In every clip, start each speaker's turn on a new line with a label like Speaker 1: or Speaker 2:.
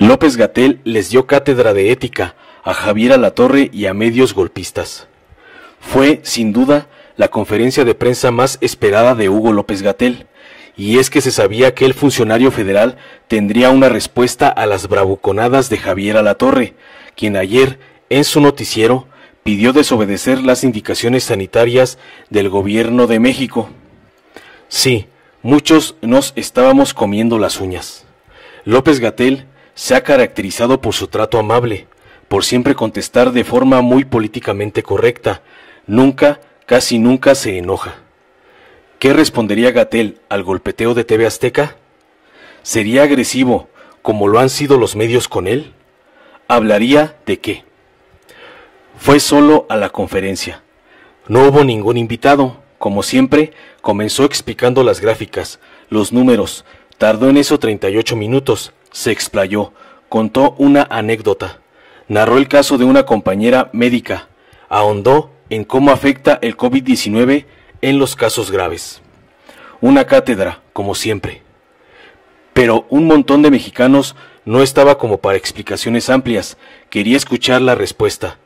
Speaker 1: López Gatel les dio cátedra de ética a Javier Alatorre y a medios golpistas. Fue, sin duda, la conferencia de prensa más esperada de Hugo López Gatel, y es que se sabía que el funcionario federal tendría una respuesta a las bravuconadas de Javier Alatorre, quien ayer, en su noticiero, pidió desobedecer las indicaciones sanitarias del gobierno de México. Sí, muchos nos estábamos comiendo las uñas. López Gatel se ha caracterizado por su trato amable, por siempre contestar de forma muy políticamente correcta, nunca, casi nunca se enoja. ¿Qué respondería Gatel al golpeteo de TV Azteca? ¿Sería agresivo, como lo han sido los medios con él? ¿Hablaría de qué? Fue solo a la conferencia. No hubo ningún invitado. Como siempre, comenzó explicando las gráficas, los números. Tardó en eso 38 minutos, se explayó, contó una anécdota, narró el caso de una compañera médica, ahondó en cómo afecta el COVID-19 en los casos graves. Una cátedra, como siempre. Pero un montón de mexicanos no estaba como para explicaciones amplias, quería escuchar la respuesta.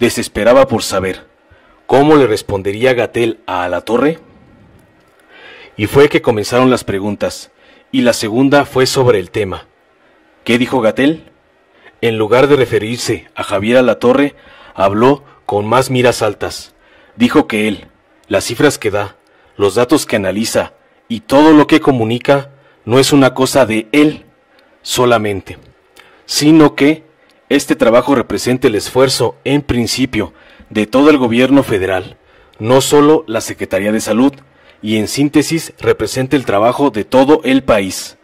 Speaker 1: Desesperaba por saber cómo le respondería Gatel a la torre. Y fue que comenzaron las preguntas, y la segunda fue sobre el tema. ¿Qué dijo Gatel? En lugar de referirse a Javier Alatorre, habló con más miras altas. Dijo que él, las cifras que da, los datos que analiza y todo lo que comunica no es una cosa de él solamente, sino que este trabajo representa el esfuerzo, en principio, de todo el gobierno federal, no solo la Secretaría de Salud, y en síntesis representa el trabajo de todo el país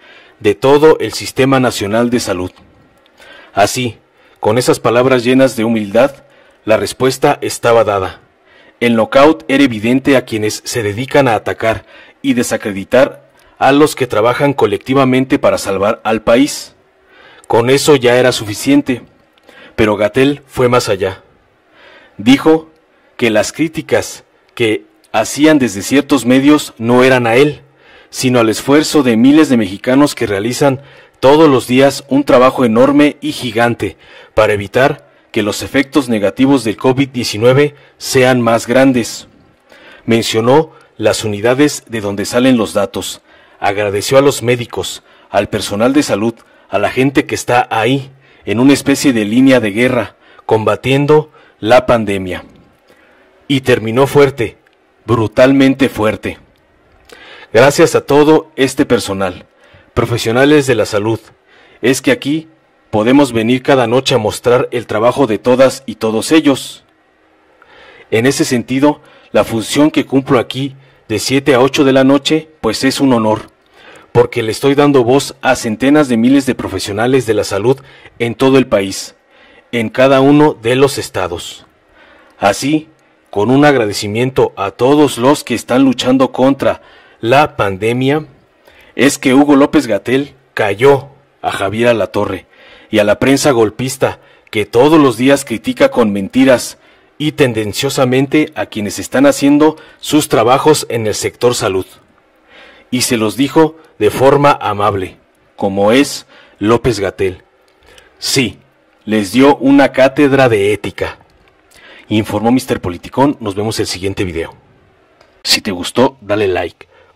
Speaker 1: de todo el Sistema Nacional de Salud. Así, con esas palabras llenas de humildad, la respuesta estaba dada. El knockout era evidente a quienes se dedican a atacar y desacreditar a los que trabajan colectivamente para salvar al país. Con eso ya era suficiente. Pero Gatel fue más allá. Dijo que las críticas que hacían desde ciertos medios no eran a él, sino al esfuerzo de miles de mexicanos que realizan todos los días un trabajo enorme y gigante para evitar que los efectos negativos del COVID-19 sean más grandes. Mencionó las unidades de donde salen los datos. Agradeció a los médicos, al personal de salud, a la gente que está ahí, en una especie de línea de guerra, combatiendo la pandemia. Y terminó fuerte, brutalmente fuerte. Gracias a todo este personal, profesionales de la salud, es que aquí podemos venir cada noche a mostrar el trabajo de todas y todos ellos. En ese sentido, la función que cumplo aquí de 7 a 8 de la noche, pues es un honor, porque le estoy dando voz a centenas de miles de profesionales de la salud en todo el país, en cada uno de los estados. Así, con un agradecimiento a todos los que están luchando contra la pandemia es que Hugo López Gatel cayó a Javier Torre y a la prensa golpista que todos los días critica con mentiras y tendenciosamente a quienes están haciendo sus trabajos en el sector salud. Y se los dijo de forma amable, como es López Gatel. Sí, les dio una cátedra de ética. Informó Mr. Politicón, nos vemos el siguiente video. Si te gustó, dale like